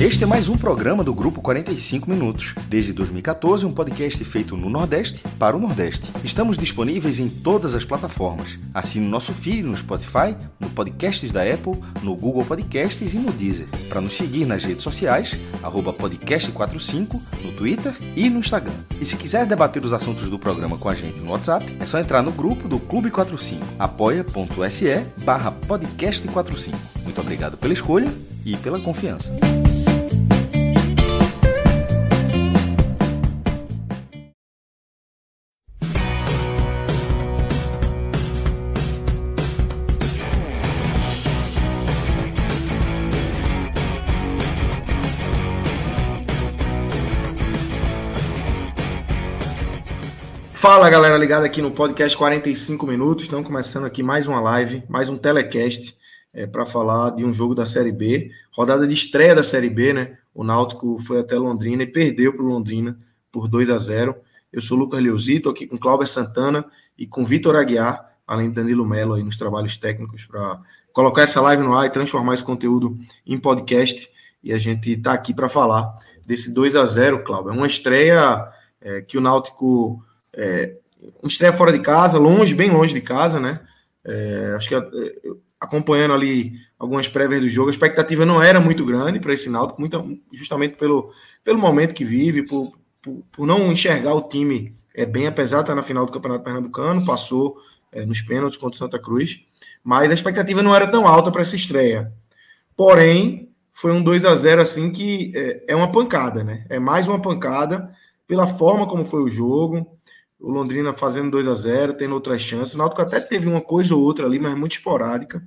Este é mais um programa do Grupo 45 Minutos. Desde 2014, um podcast feito no Nordeste para o Nordeste. Estamos disponíveis em todas as plataformas. Assine o nosso feed no Spotify, no Podcasts da Apple, no Google Podcasts e no Deezer. Para nos seguir nas redes sociais, podcast45 no Twitter e no Instagram. E se quiser debater os assuntos do programa com a gente no WhatsApp, é só entrar no grupo do Clube 45, apoia.se barra podcast45. Muito obrigado pela escolha e pela confiança. Fala galera ligada aqui no podcast 45 minutos. Estamos começando aqui mais uma live, mais um telecast é, para falar de um jogo da Série B, rodada de estreia da Série B, né? O Náutico foi até Londrina e perdeu para Londrina por 2 a 0. Eu sou o Lucas Leuzito, aqui com Cláudio Santana e com Vitor Aguiar, além de Danilo Melo aí nos trabalhos técnicos para colocar essa live no ar e transformar esse conteúdo em podcast. E a gente está aqui para falar desse 2 a 0, Cláudio. É uma estreia é, que o Náutico é, uma estreia fora de casa, longe, bem longe de casa, né? É, acho que é, acompanhando ali algumas prévias do jogo, a expectativa não era muito grande para esse Náutico, muito, justamente pelo, pelo momento que vive, por, por, por, não enxergar o time é, bem, apesar de estar na final do Campeonato Pernambucano, passou é, nos pênaltis contra o Santa Cruz, mas a expectativa não era tão alta para essa estreia. Porém, foi um 2 a 0 assim que é, é uma pancada, né? É mais uma pancada pela forma como foi o jogo, o Londrina fazendo 2 a 0 tendo outras chances. O Náutico até teve uma coisa ou outra ali, mas muito esporádica.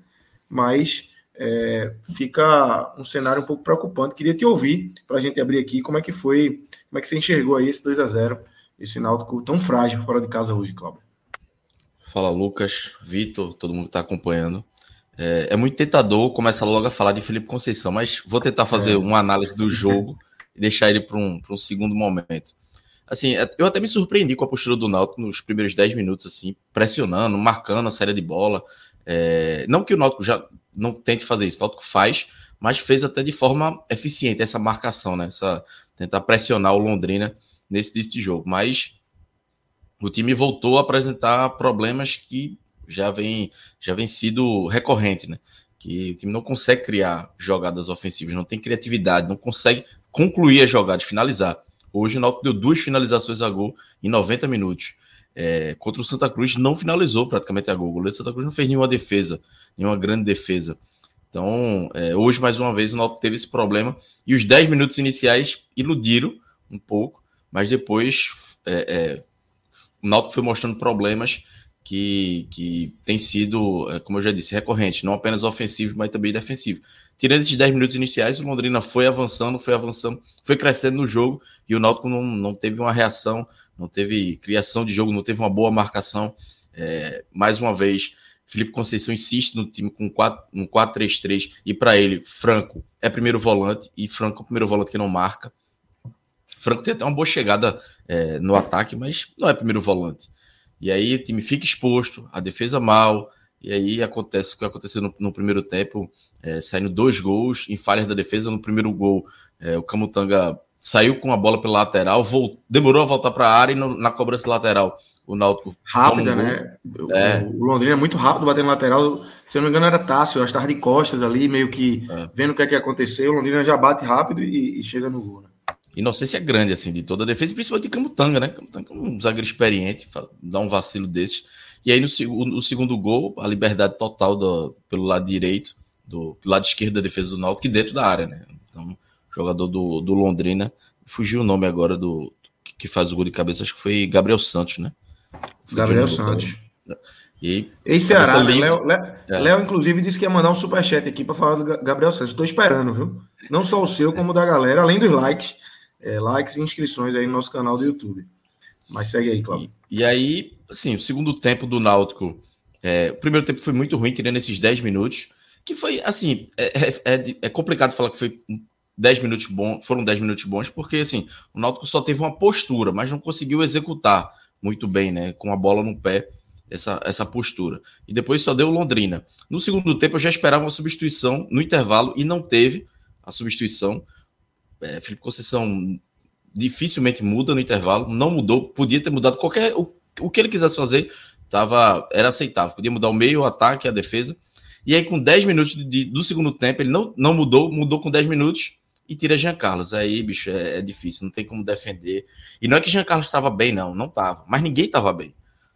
Mas é, fica um cenário um pouco preocupante. Queria te ouvir para a gente abrir aqui como é que foi, como é que você enxergou aí esse 2 a 0 esse Náutico tão frágil fora de casa hoje, Cláudio. Fala Lucas, Vitor, todo mundo que está acompanhando. É, é, muito tentador começar logo a falar de Felipe Conceição, mas vou tentar fazer é. uma análise do jogo e deixar ele para um, um segundo momento. Assim, é, eu até me surpreendi com a postura do Náutico nos primeiros 10 minutos, assim, pressionando, marcando a série de bola. É, não que o Náutico já não tente fazer isso, o Náutico faz, mas fez até de forma eficiente essa marcação, né? Essa, tentar pressionar o Londrina nesse início jogo. Mas o time voltou a apresentar problemas que já vem, já vem sido recorrente, né? Que o time não consegue criar jogadas ofensivas, não tem criatividade, não consegue concluir as jogadas, finalizar. Hoje o Náutico deu duas finalizações a gol em 90 minutos. É, contra o Santa Cruz não finalizou praticamente a gol. O goleiro do Santa Cruz não fez nenhuma defesa, nenhuma grande defesa. Então, é, hoje, mais uma vez, o Náutico teve esse problema. E os 10 minutos iniciais iludiram um pouco, mas depois é, é o Náutico foi mostrando problemas que, que tem sido, é, como eu já disse, recorrente, não apenas ofensivo, mas também defensivo. Tirando esses 10 minutos iniciais, o Londrina foi avançando, foi avançando, foi crescendo no jogo e o Náutico não, não teve uma reação, não teve criação de jogo, não teve uma boa marcação. É, mais uma vez, Felipe Conceição insiste no time com 4, um 4-3-3 e para ele, Franco é primeiro volante e Franco é o primeiro volante que não marca. Franco tem até uma boa chegada é, no ataque, mas não é primeiro volante. E aí o time fica exposto, a defesa mal, e aí acontece o que aconteceu no, no primeiro tempo, é, saindo dois gols em falhas da defesa. No primeiro gol, é, o Camutanga saiu com a bola pela lateral, voltou, demorou a voltar para a área e no, na cobrança lateral o Náutico. Rápida, né? É. O Londrina é muito rápido batendo lateral. Se eu não me engano, era Tássio, eu estava de costas ali, meio que é. vendo o que, é que aconteceu. O Londrina já bate rápido e, e chega no gol. Né? inocência grande, assim, de toda a defesa, principalmente de Camutanga, né? Camutanga é um zagueiro experiente, dá um vacilo desses. E aí, no, no segundo gol, a liberdade total do, pelo lado direito, do, do lado esquerdo da defesa do Náutico, que dentro da área, né? Então, jogador do, do Londrina, fugiu o nome agora do que faz o gol de cabeça, acho que foi Gabriel Santos, né? Fugiu Gabriel Santos. E aí, Ceará, Léo, é. inclusive, disse que ia mandar um superchat aqui para falar do Gabriel Santos. Estou esperando, viu? Não só o seu, como o da galera, além dos likes é, likes e inscrições aí no nosso canal do YouTube. Mas segue aí, Cláudio. E, e aí, assim, o segundo tempo do Náutico. É, o primeiro tempo foi muito ruim, tirando esses 10 minutos. Que foi, assim, é, é, é, é complicado falar que foi 10 minutos bons, foram 10 minutos bons, porque, assim, o Náutico só teve uma postura, mas não conseguiu executar muito bem, né? Com a bola no pé, essa, essa postura. E depois só deu Londrina. No segundo tempo, eu já esperava uma substituição no intervalo e não teve a substituição é, Felipe Conceição dificilmente muda no intervalo, não mudou, podia ter mudado qualquer o, o que ele quisesse fazer, tava, era aceitável, podia mudar o meio, o ataque, a defesa. E aí, com 10 minutos de, do segundo tempo, ele não, não mudou, mudou com 10 minutos e tira Jean Carlos. Aí, bicho, é, é difícil, não tem como defender. E não é que Jean Carlos estava bem, não, não estava, mas ninguém estava bem.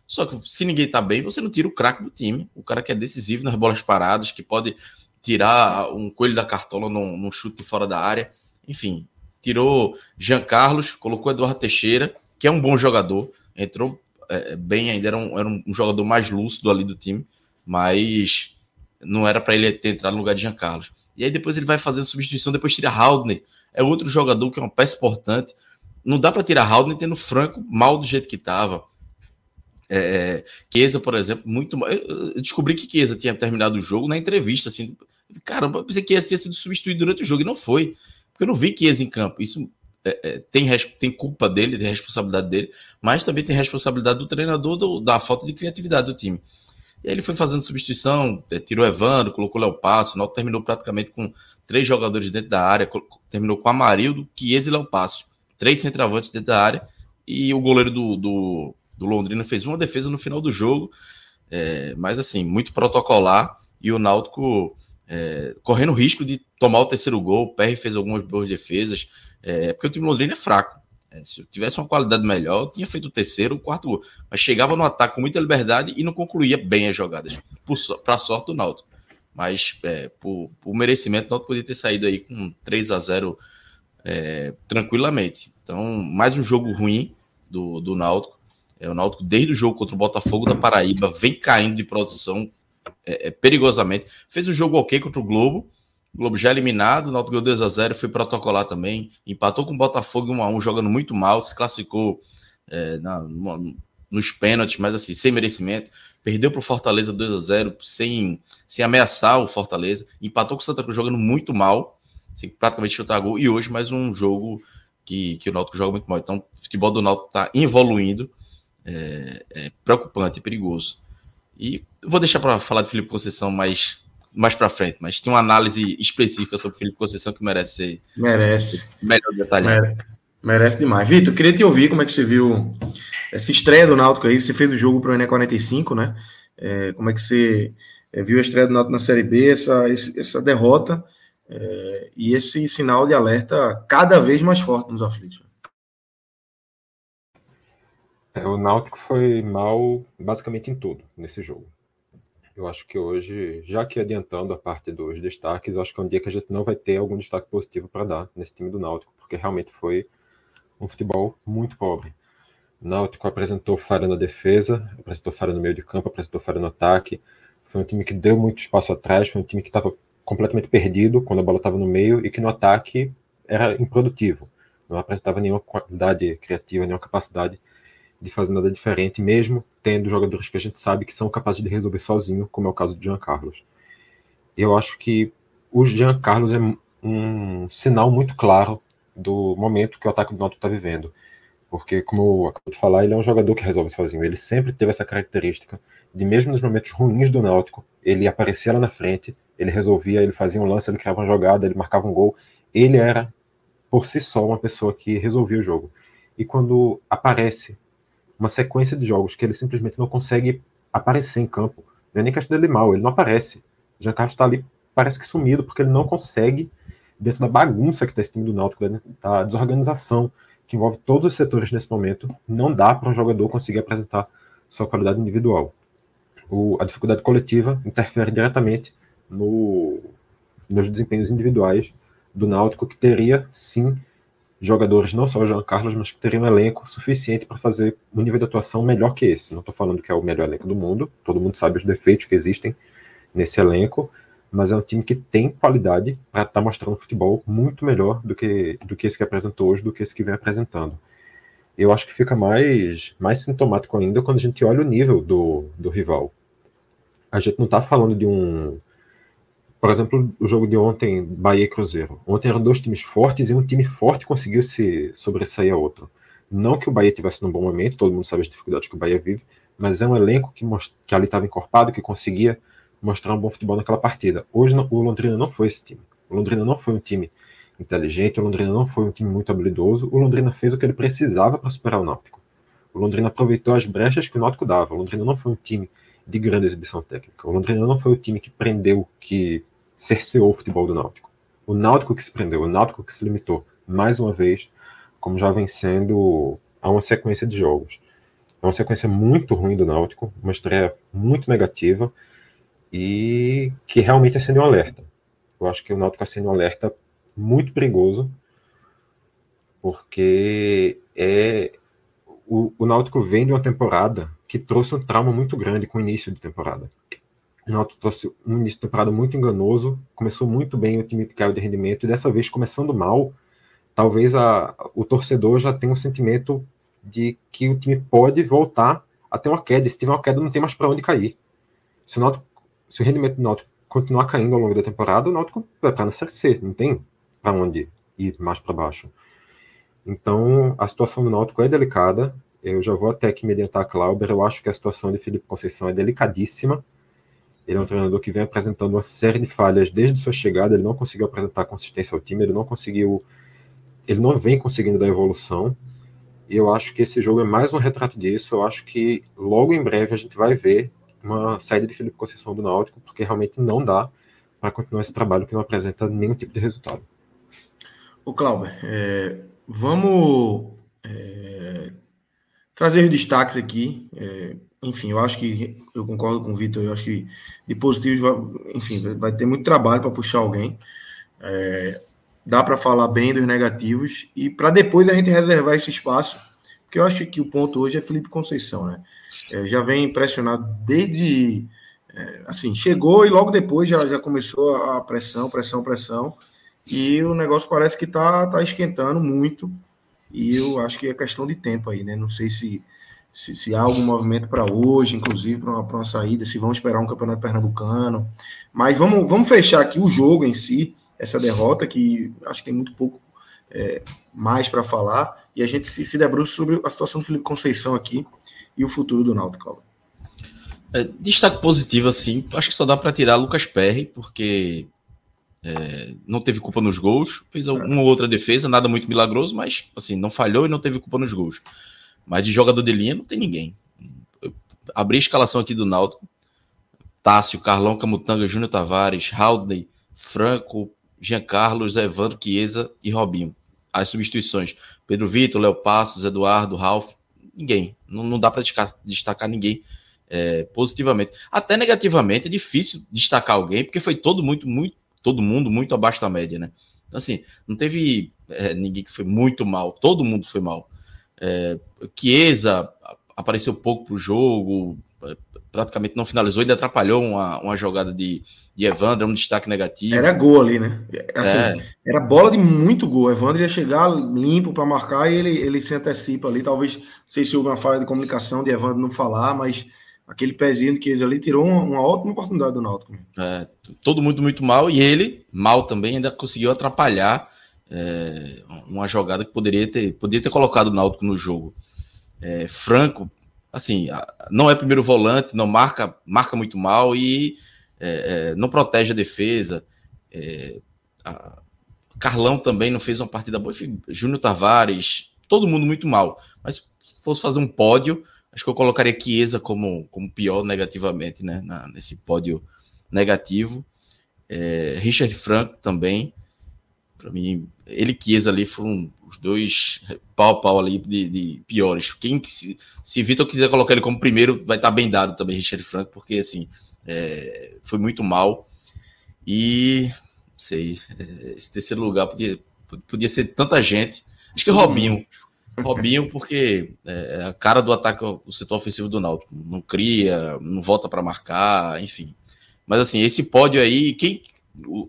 Só que se ninguém tá bem, você não tira o craque do time, o cara que é decisivo nas bolas paradas, que pode tirar um coelho da cartola num, num chute fora da área enfim, tirou Jean Carlos, colocou Eduardo Teixeira, que é um bom jogador, entrou é, é, bem ainda, era um, era um jogador mais lúcido ali do time, mas não era para ele ter entrado no lugar de Jean Carlos. E aí depois ele vai fazendo substituição, depois tira Haldner, é outro jogador que é uma peça importante. Não dá para tirar Haldner tendo Franco mal do jeito que estava. É, é por exemplo, muito mal. Eu descobri que Chiesa tinha terminado o jogo na entrevista, assim, caramba, eu pensei que ia ser sido substituído durante o jogo e não foi. Porque eu não vi Chiesa em campo. Isso é, é, tem, tem culpa dele, tem responsabilidade dele, mas também tem responsabilidade do treinador do, da falta de criatividade do time. E aí ele foi fazendo substituição, é, tirou Evandro, colocou Léo Passo, o Náutico terminou praticamente com três jogadores dentro da área, terminou com Amarildo, Chiesa e Léo Passo. Três centravantes dentro da área e o goleiro do, do, do Londrina fez uma defesa no final do jogo, é, mas assim, muito protocolar e o Náutico é, correndo risco de tomar o terceiro gol. O PR fez algumas boas defesas, é, porque o time Londrina é fraco. É, se eu tivesse uma qualidade melhor, eu tinha feito o terceiro, o quarto gol. Mas chegava no ataque com muita liberdade e não concluía bem as jogadas, para sorte do Náutico. Mas é, por, por, merecimento, o Náutico podia ter saído aí com 3 a 0 é, tranquilamente. Então, mais um jogo ruim do, do Náutico. É, o Náutico, desde o jogo contra o Botafogo da Paraíba, vem caindo de produção é, é, perigosamente. Fez o um jogo ok contra o Globo. O Globo já eliminado, o Náutico ganhou 2 a 0 foi protocolar também, empatou com o Botafogo 1 a 1 jogando muito mal, se classificou é, na, numa, nos pênaltis, mas assim, sem merecimento. Perdeu para o Fortaleza 2 a 0 sem, sem ameaçar o Fortaleza. Empatou com o Santa Cruz jogando muito mal, sem praticamente chutar gol. E hoje mais um jogo que, que o Náutico joga muito mal. Então, o futebol do Náutico está evoluindo, é, é preocupante, é perigoso. E vou deixar para falar de Felipe Conceição mais, mais para frente, mas tem uma análise específica sobre Felipe Conceição que merece ser merece. melhor detalhe. merece demais. Vitor, queria te ouvir como é que você viu essa estreia do Náutico aí. Você fez o jogo para o Ené 45, né? É, como é que você é, viu a estreia do Náutico na Série B, essa, essa derrota é, e esse sinal de alerta cada vez mais forte nos aflitos? É, o Náutico foi mal basicamente em tudo nesse jogo. Eu acho que hoje, já que adiantando a parte dos destaques, eu acho que é um dia que a gente não vai ter algum destaque positivo para dar nesse time do Náutico, porque realmente foi um futebol muito pobre. O Náutico apresentou falha na defesa, apresentou falha no meio de campo, apresentou falha no ataque. Foi um time que deu muito espaço atrás, foi um time que estava completamente perdido quando a bola estava no meio e que no ataque era improdutivo. Não apresentava nenhuma qualidade criativa, nenhuma capacidade de fazer nada diferente, mesmo tendo jogadores que a gente sabe que são capazes de resolver sozinho, como é o caso do Jean Carlos. Eu acho que o Jean Carlos é um sinal muito claro do momento que o ataque do Náutico está vivendo. Porque, como eu acabo de falar, ele é um jogador que resolve sozinho. Ele sempre teve essa característica de, mesmo nos momentos ruins do Náutico, ele aparecia lá na frente, ele resolvia, ele fazia um lance, ele criava uma jogada, ele marcava um gol. Ele era, por si só, uma pessoa que resolvia o jogo. E quando aparece uma sequência de jogos que ele simplesmente não consegue aparecer em campo. Não é nem questão dele mal, ele não aparece. Giancarlo está ali, parece que sumido, porque ele não consegue, dentro da bagunça que está esse time do Náutico, da né? tá desorganização que envolve todos os setores nesse momento, não dá para um jogador conseguir apresentar sua qualidade individual. O, a dificuldade coletiva interfere diretamente no, nos desempenhos individuais do Náutico, que teria, sim, jogadores, não só o João Carlos, mas que teriam um elenco suficiente para fazer um nível de atuação melhor que esse. Não estou falando que é o melhor elenco do mundo, todo mundo sabe os defeitos que existem nesse elenco, mas é um time que tem qualidade para estar tá mostrando futebol muito melhor do que, do que esse que apresentou hoje, do que esse que vem apresentando. Eu acho que fica mais, mais sintomático ainda quando a gente olha o nível do, do rival. A gente não está falando de um por exemplo, o jogo de ontem, Bahia e Cruzeiro. Ontem eram dois times fortes e um time forte conseguiu se sobressair a outro. Não que o Bahia tivesse num bom momento, todo mundo sabe as dificuldades que o Bahia vive, mas é um elenco que, que ali estava encorpado, que conseguia mostrar um bom futebol naquela partida. Hoje o Londrina não foi esse time. O Londrina não foi um time inteligente, o Londrina não foi um time muito habilidoso. O Londrina fez o que ele precisava para superar o Náutico. O Londrina aproveitou as brechas que o Náutico dava. O Londrina não foi um time de grande exibição técnica. O Londrina não foi o time que prendeu, que cerceou o futebol do Náutico. O Náutico que se prendeu, o Náutico que se limitou, mais uma vez, como já vem sendo a uma sequência de jogos. É uma sequência muito ruim do Náutico, uma estreia muito negativa e que realmente acendeu um alerta. Eu acho que o Náutico acende um alerta muito perigoso, porque é o, o Náutico vem de uma temporada que trouxe um trauma muito grande com o início de temporada. O Náutico trouxe um início de temporada muito enganoso, começou muito bem, o time caiu de rendimento, e dessa vez, começando mal, talvez a, o torcedor já tenha um sentimento de que o time pode voltar a ter uma queda. Se tiver uma queda, não tem mais para onde cair. Se o, Náutico, se o rendimento do Náutico continuar caindo ao longo da temporada, o Náutico vai para na Série C, não tem para onde ir mais para baixo. Então, a situação do Náutico é delicada. Eu já vou até aqui me adiantar, Clauber. Eu acho que a situação de Felipe Conceição é delicadíssima. Ele é um treinador que vem apresentando uma série de falhas desde sua chegada. Ele não conseguiu apresentar consistência ao time, ele não conseguiu. Ele não vem conseguindo dar evolução. E eu acho que esse jogo é mais um retrato disso. Eu acho que logo em breve a gente vai ver uma saída de Felipe Conceição do Náutico, porque realmente não dá para continuar esse trabalho que não apresenta nenhum tipo de resultado. O Clauber, é, vamos é, trazer os destaques aqui. É, enfim, eu acho que eu concordo com o Vitor, eu acho que de positivos, vai, enfim, vai ter muito trabalho para puxar alguém. É, dá para falar bem dos negativos e para depois a gente reservar esse espaço, porque eu acho que o ponto hoje é Felipe Conceição, né? É, já vem impressionado desde é, assim, chegou e logo depois já, já começou a pressão, pressão, pressão, e o negócio parece que tá, tá esquentando muito. E eu acho que é questão de tempo aí, né? Não sei se se, se há algum movimento para hoje, inclusive para uma, uma saída, se vão esperar um campeonato pernambucano. Mas vamos, vamos fechar aqui o jogo em si, essa derrota, que acho que tem muito pouco é, mais para falar, e a gente se, se debruça sobre a situação do Felipe Conceição aqui e o futuro do Náutico. É, destaque positivo, assim, acho que só dá para tirar Lucas Perry, porque é, não teve culpa nos gols, fez é. uma ou outra defesa, nada muito milagroso, mas assim, não falhou e não teve culpa nos gols. Mas de jogador de linha não tem ninguém. Eu abri a escalação aqui do Náutico. Tássio, Carlão, Camutanga, Júnior Tavares, Haldney, Franco, Jean Carlos, Evandro, Chiesa e Robinho. As substituições. Pedro Vitor, Léo Passos, Eduardo, Ralf. Ninguém. Não, não dá para destacar ninguém é, positivamente. Até negativamente é difícil destacar alguém, porque foi todo muito, muito, todo mundo muito abaixo da média, né? Então, assim, não teve é, ninguém que foi muito mal, todo mundo foi mal. É, Chiesa apareceu pouco para o jogo, é, praticamente não finalizou, ainda atrapalhou uma, uma jogada de, de Evandro, um destaque negativo. Era gol ali, né? Assim, é. Era bola de muito gol. Evandro ia chegar limpo para marcar e ele, ele se antecipa ali. Talvez, não sei se houve uma falha de comunicação de Evandro não falar, mas aquele pezinho que ali tirou uma, uma ótima oportunidade do Náutico. É, todo mundo muito mal e ele, mal também, ainda conseguiu atrapalhar é, uma jogada que poderia ter, poderia ter colocado o Náutico no jogo. É, Franco, assim, não é primeiro volante, não marca, marca muito mal e é, é não protege a defesa. É, a, Carlão também não fez uma partida boa. Júnior Tavares, todo mundo muito mal. Mas se fosse fazer um pódio, acho que eu colocaria Chiesa como, como pior negativamente, né? Na, nesse pódio negativo. É, Richard Franco também. Para mim, ele e Chiesa ali foram os dois pau pau ali de, de piores. Quem se, se Vitor quiser colocar ele como primeiro, vai estar tá bem dado também, Richard Franco, porque assim é, foi muito mal. E sei, é, esse terceiro lugar podia, podia ser tanta gente. Acho que é Robinho. Robinho, porque é a cara do ataque do setor ofensivo do Náutico. Não cria, não volta para marcar, enfim. Mas assim, esse pódio aí, quem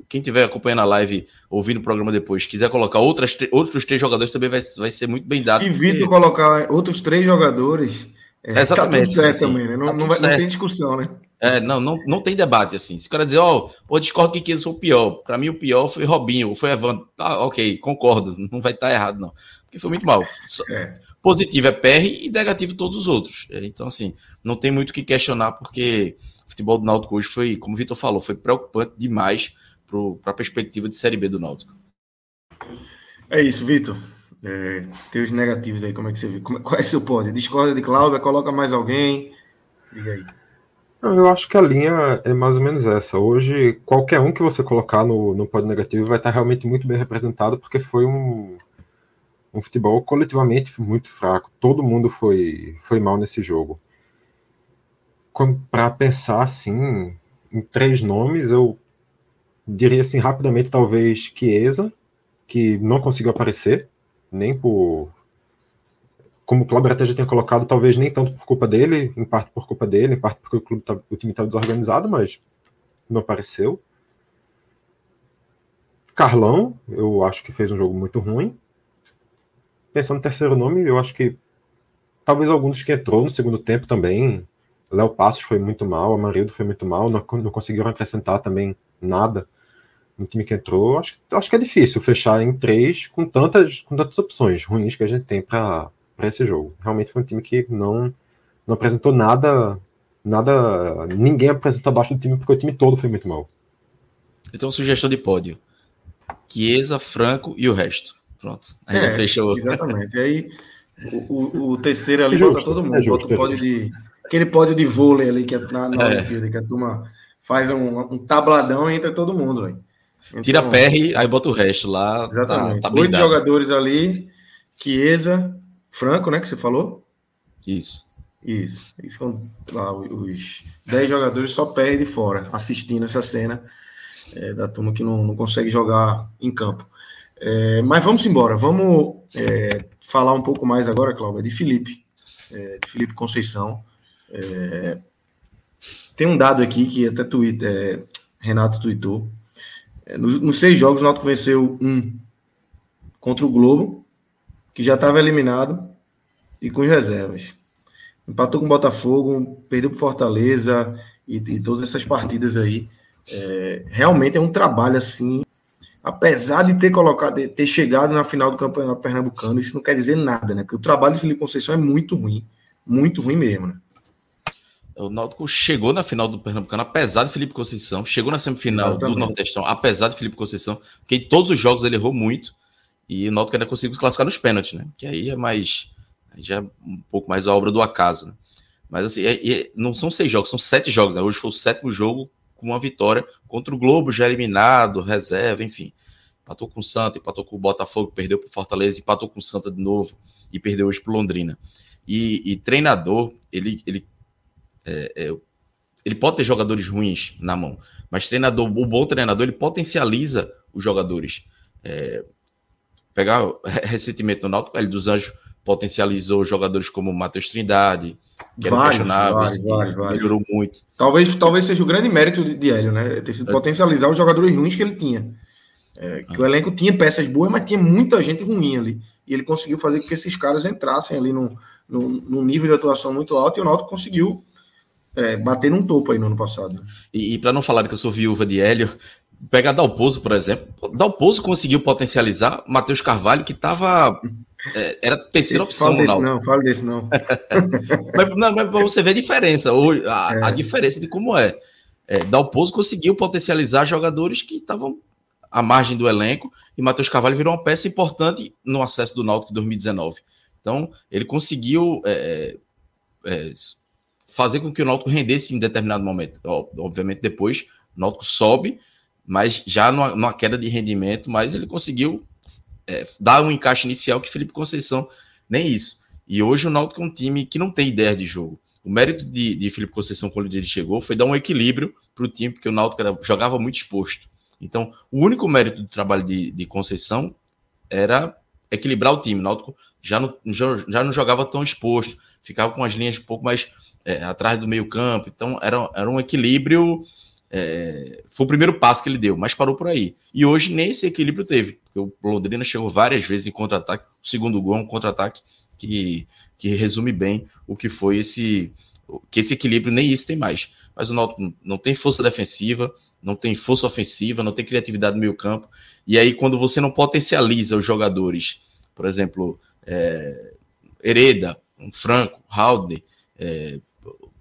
quem tiver acompanhando a live, ouvindo o programa depois, quiser colocar outras, outros três jogadores, também vai, vai ser muito bem dado. Se Vitor porque... colocar outros três jogadores, é, Exatamente. Tá tudo certo assim, também, né? Não, tá não, vai, não, tem discussão, né? É, não, não, não tem debate assim. Se o cara dizer, ó, oh, eu discordo que Keyes foi o pior. Para mim, o pior foi Robinho, foi Evandro. Ah, ok, concordo, não vai estar tá errado, não. Porque foi muito mal. É. Positivo é PR e negativo todos os outros. É, então, assim, não tem muito o que questionar, porque o futebol do Náutico hoje foi, como o Vitor falou, foi preocupante demais para a perspectiva de Série B do Náutico. É isso, Vitor. É, tem os negativos aí, como é que você vê? Como, é, qual é seu pódio? Discorda de Cláudia, coloca mais alguém. Liga aí. Eu acho que a linha é mais ou menos essa. Hoje, qualquer um que você colocar no, no pódio negativo vai estar realmente muito bem representado, porque foi um, um futebol coletivamente muito fraco. Todo mundo foi, foi mal nesse jogo. Para pensar assim, em três nomes, eu diria assim rapidamente, talvez Chiesa, que não conseguiu aparecer, nem por como o Cláudio até já tinha colocado, talvez nem tanto por culpa dele, em parte por culpa dele, em parte porque o, clube tá, o time estava tá desorganizado, mas não apareceu. Carlão, eu acho que fez um jogo muito ruim. Pensando no terceiro nome, eu acho que talvez alguns que entrou no segundo tempo também. Léo Passos foi muito mal, Amarildo foi muito mal, não, não conseguiram acrescentar também nada no time que entrou. Acho, acho que é difícil fechar em três com tantas, com tantas opções ruins que a gente tem para para esse jogo. Realmente foi um time que não, não apresentou nada, nada, ninguém apresentou abaixo do time, porque o time todo foi muito mal. Então, sugestão de pódio: Chiesa, Franco e o resto. Pronto. Aí é, fechou. Exatamente. E aí, o, o terceiro é ali justo, bota todo é mundo, é justo, bota o pódio é de. Aquele pódio de vôlei ali que é na, na é. Olimpíada, que a turma faz um, um tabladão e entra todo mundo, velho. Então, Tira PR, aí bota o resto lá. Exatamente. Tá, tá Oito jogadores ali, Chiesa, Franco, né, que você falou? Isso. Isso. E ficam lá os 10 jogadores só pé de fora, assistindo essa cena é, da turma que não, não consegue jogar em campo. É, mas vamos embora, vamos é, falar um pouco mais agora, Cláudia, de Felipe, é, de Felipe Conceição. É, tem um dado aqui que até Twitter, é, Renato tweetou. nos, nos seis jogos, o Náutico venceu um contra o Globo, que já estava eliminado e com as reservas. Empatou com o Botafogo, perdeu para Fortaleza e, e, todas essas partidas aí. É, realmente é um trabalho assim. Apesar de ter colocado, de ter chegado na final do Campeonato Pernambucano, isso não quer dizer nada, né? Porque o trabalho de Felipe Conceição é muito ruim, muito ruim mesmo, né? O Náutico chegou na final do Pernambucano, apesar de Felipe Conceição, chegou na semifinal do Nordestão, apesar de Felipe Conceição, porque em todos os jogos ele errou muito e o Náutico ainda conseguiu classificar nos pênaltis, né? Que aí é mais. Já é um pouco mais a obra do acaso. Né? Mas assim, é, é, não são seis jogos, são sete jogos. Né? Hoje foi o sétimo jogo com uma vitória contra o Globo, já eliminado, reserva, enfim. Empatou com o Santa, empatou com o Botafogo, perdeu para o Fortaleza, empatou com o Santa de novo e perdeu hoje para Londrina. E, e, treinador, ele, ele, é, é, ele pode ter jogadores ruins na mão, mas treinador, o bom treinador, ele potencializa os jogadores. É, pegar recentemente no Náutico, ele dos Anjos potencializou jogadores como Matheus Trindade, que era assim, vários, melhorou muito. Talvez, talvez seja o grande mérito de, de Hélio, né? Ter sido é. potencializar os jogadores ruins que ele tinha. É, que ah. o elenco tinha peças boas, mas tinha muita gente ruim ali. E ele conseguiu fazer com que esses caras entrassem ali num, num, num nível de atuação muito alto e o Náutico conseguiu é, bater num topo aí no ano passado. E, e para não falar que eu sou viúva de Hélio, Pega Dalpozo, por exemplo. Dalpozo conseguiu potencializar Matheus Carvalho, que estava. É, era terceira Esse, opção, fala Não, fala disso não. mas, não, mas você ver a diferença, a, é. a diferença de como é. é Dalpozo conseguiu potencializar jogadores que estavam à margem do elenco e Matheus Carvalho virou uma peça importante no acesso do Náutico 2019. Então, ele conseguiu é, é, é, fazer com que o Náutico rendesse em determinado momento. Obviamente, depois o Náutico sobe mas já numa, numa queda de rendimento, mas ele conseguiu é, dar um encaixe inicial que Felipe Conceição nem isso. E hoje o Náutico é um time que não tem ideia de jogo. O mérito de, de Felipe Conceição quando ele chegou foi dar um equilíbrio para o time, porque o Náutico era, jogava muito exposto. Então, o único mérito do trabalho de, de Conceição era equilibrar o time. O Náutico já não, já, já não jogava tão exposto, ficava com as linhas um pouco mais é, atrás do meio campo. Então, era, era um equilíbrio é, foi o primeiro passo que ele deu, mas parou por aí. E hoje nem esse equilíbrio teve, porque o Londrina chegou várias vezes em contra-ataque. O segundo gol é um contra-ataque que, que resume bem o que foi esse que esse equilíbrio nem isso tem mais. Mas o Náutico não tem força defensiva, não tem força ofensiva, não tem criatividade no meio campo. E aí quando você não potencializa os jogadores, por exemplo, é, Hereda, um Franco, Halder, é,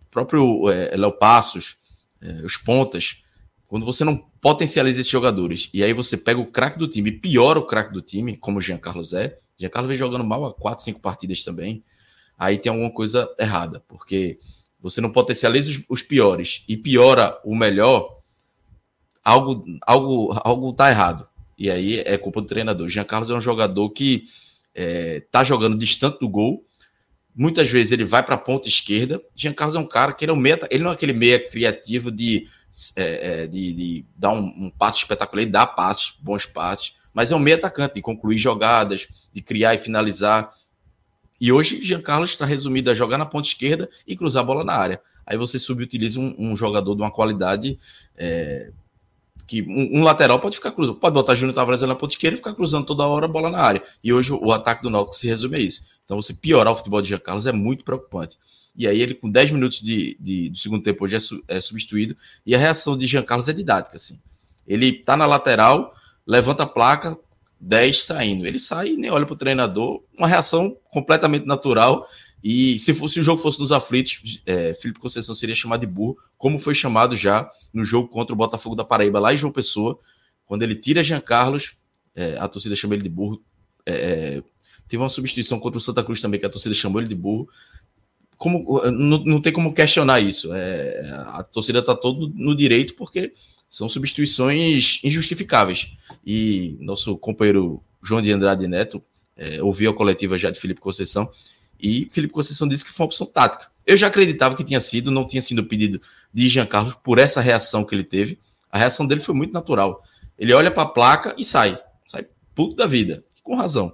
próprio é, Léo Passos, é, os pontas, quando você não potencializa esses jogadores e aí você pega o craque do time e piora o craque do time, como o Giancarlo Zé, Giancarlo vem jogando mal há 4, 5 partidas também, aí tem alguma coisa errada, porque você não potencializa os, os piores e piora o melhor, algo algo algo tá errado. E aí é culpa do treinador. Jean Carlos é um jogador que é, tá jogando distante do gol, Muitas vezes ele vai para a ponta esquerda. Jean Carlos é um cara que ele é um meta, ele não é aquele meia criativo de, é, é de, de, dar um, um passo espetacular, ele dá passos, bons passos, mas é um meia atacante de concluir jogadas, de criar e finalizar. E hoje Jean Carlos está resumido a jogar na ponta esquerda e cruzar a bola na área. Aí você subutiliza um, um jogador de uma qualidade é, que um, um, lateral pode ficar cruzando, pode botar Júnior Tavares na ponta esquerda e ficar cruzando toda hora a bola na área. E hoje o ataque do Náutico se resume a isso. Então, você piorar o futebol de Jean Carlos é muito preocupante. E aí, ele, com 10 minutos de, de, do segundo tempo, hoje é, su, é substituído. E a reação de Jean Carlos é didática, assim. Ele tá na lateral, levanta a placa, 10 saindo. Ele sai e nem olha pro treinador. Uma reação completamente natural. E se, fosse, se o jogo fosse nos aflitos, é, Felipe Conceição seria chamado de burro, como foi chamado já no jogo contra o Botafogo da Paraíba, lá em João Pessoa. Quando ele tira Jean Carlos, é, a torcida chama ele de burro. É, é Teve uma substituição contra o Santa Cruz também, que a torcida chamou ele de burro. Como, eh, não, não tem como questionar isso. É, a torcida está todo no direito, porque são substituições injustificáveis. E nosso companheiro João de Andrade Neto é, ouviu a coletiva já de Felipe Conceição, e Felipe Conceição disse que foi uma opção tática. Eu já acreditava que tinha sido, não tinha sido pedido de Jean Carlos por essa reação que ele teve. A reação dele foi muito natural. Ele olha para a placa e sai. Sai puto da vida, com razão.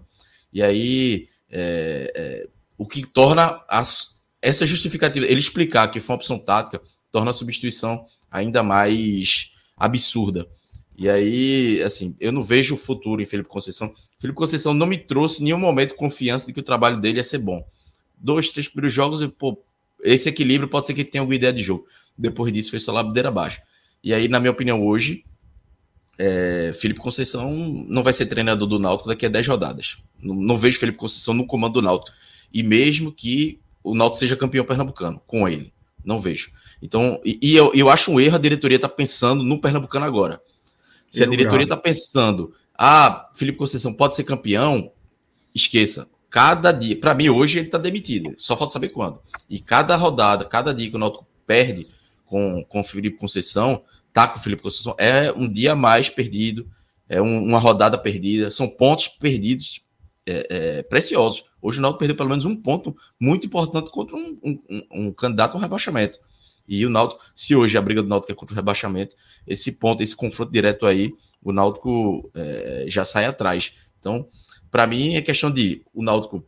E aí, é, é, o que torna as, essa justificativa, ele explicar que foi uma opção tática, torna a substituição ainda mais absurda. E aí, assim, eu não vejo o futuro em Felipe Conceição. Felipe Conceição não me trouxe em nenhum momento confiança de que o trabalho dele ia ser bom. Dois, três primeiros jogos, pô, esse equilíbrio pode ser que tenha alguma ideia de jogo. Depois disso, foi só labideira abaixo. E aí, na minha opinião, hoje, é, Felipe Conceição não vai ser treinador do Náutico daqui a 10 rodadas. Não, não vejo Felipe Conceição no comando do Náutico. E mesmo que o Náutico seja campeão pernambucano com ele, não vejo. Então, e, e eu, eu acho um erro a diretoria estar tá pensando no pernambucano agora. Se eu a diretoria está pensando, ah, Felipe Conceição pode ser campeão, esqueça. Cada dia, para mim hoje ele está demitido. Só falta saber quando. E cada rodada, cada dia que o Náutico perde com com Felipe Conceição, tá com o Felipe Conceição, é um dia mais perdido, é um, uma rodada perdida, são pontos perdidos é, é, preciosos. Hoje o Náutico perdeu pelo menos um ponto muito importante contra um, um, um candidato ao rebaixamento. E o Náutico, se hoje a briga do Náutico é contra o rebaixamento, esse ponto, esse confronto direto aí, o Náutico é, já sai atrás. Então, para mim, é questão de o Náutico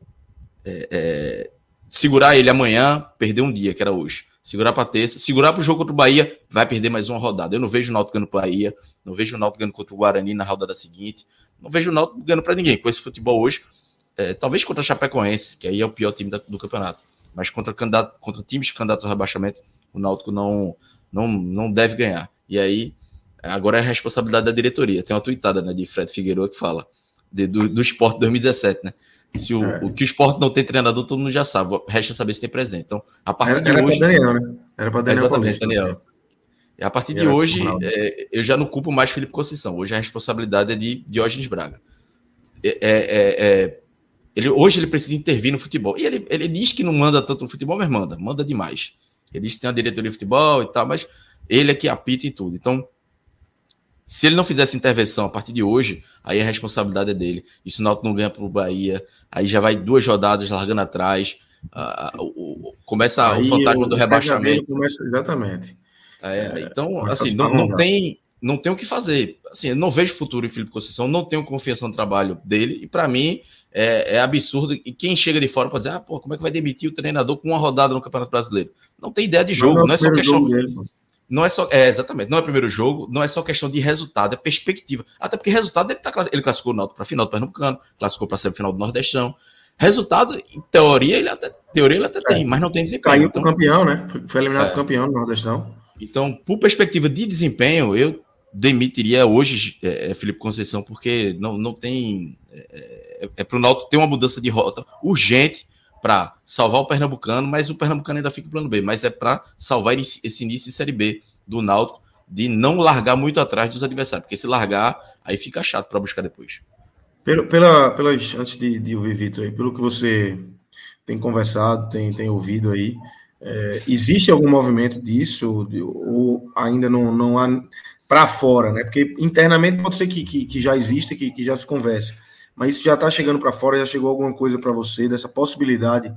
é, é, segurar ele amanhã, perder um dia, que era hoje segurar para terça, segurar para o jogo contra o Bahia, vai perder mais uma rodada. Eu não vejo o Náutico ganhando Bahia, não vejo o Náutico ganhando contra o Guarani na rodada seguinte, não vejo o Náutico ganhando para ninguém com esse futebol hoje. É, talvez contra a Chapecoense, que aí é o pior time da, do campeonato, mas contra, candidato, contra times candidatos ao rebaixamento, o Náutico não, não, não deve ganhar. E aí, agora é a responsabilidade da diretoria. Tem uma tuitada né, de Fred Figueiredo que fala de, do, do esporte 2017, né? Se o, é. o, que o esporte não tem treinador, todo mundo já sabe. Resta saber se tem presente Então, a partir era, de era hoje. Pra Daniel, né? Era para Daniel. Exatamente, Paulista, Daniel. Né? A partir de hoje, é, eu já não culpo mais Felipe Conceição. Hoje a responsabilidade é de Diógenes Braga. É, é, é, é, ele, hoje ele precisa intervir no futebol. E ele, ele diz que não manda tanto no futebol, mas manda, manda demais. Ele diz que tem uma diretoria de futebol e tal, mas ele é que apita e tudo. Então, se ele não fizesse intervenção a partir de hoje, aí a responsabilidade é dele. E se o Náutico não ganha para o Bahia, aí já vai duas rodadas largando atrás. Uh, começa aí o fantasma do rebaixamento. Começa, exatamente. É, é então, assim, não, não, tem, não tem o que fazer. Assim, eu não vejo futuro em Felipe Conceição, não tenho confiança no trabalho dele. E para mim é, é, absurdo. E quem chega de fora pode dizer: ah, pô, como é que vai demitir o treinador com uma rodada no Campeonato Brasileiro? Não tem ideia de jogo, não, não, não é só questão. Dele, não é só. É, exatamente, não é primeiro jogo, não é só questão de resultado, é perspectiva. Até porque resultado ele, tá, ele classificou o Náutico para final do Pernambucano, classificou para semifinal do Nordestão. Resultado, em teoria, ele até, teoria ele até é. tem, mas não tem desempenho. Caiu então, campeão, né? Foi eliminado é. campeão do Nordestão. Então, por perspectiva de desempenho, eu demitiria hoje é, é Felipe Conceição, porque não, não tem. É, é, é para o Náutico ter uma mudança de rota urgente para salvar o Pernambucano, mas o Pernambucano ainda fica no plano B, mas é para salvar esse início de Série B do Náutico, de não largar muito atrás dos adversários, porque se largar, aí fica chato para buscar depois. pela, pelas, antes de, de ouvir, Vitor, pelo que você tem conversado, tem, tem ouvido aí, é, existe algum movimento disso ou ainda não, não há para fora, né? Porque internamente pode ser que, que, que já exista, que, que já se converse, mas isso já está chegando para fora, já chegou alguma coisa para você dessa possibilidade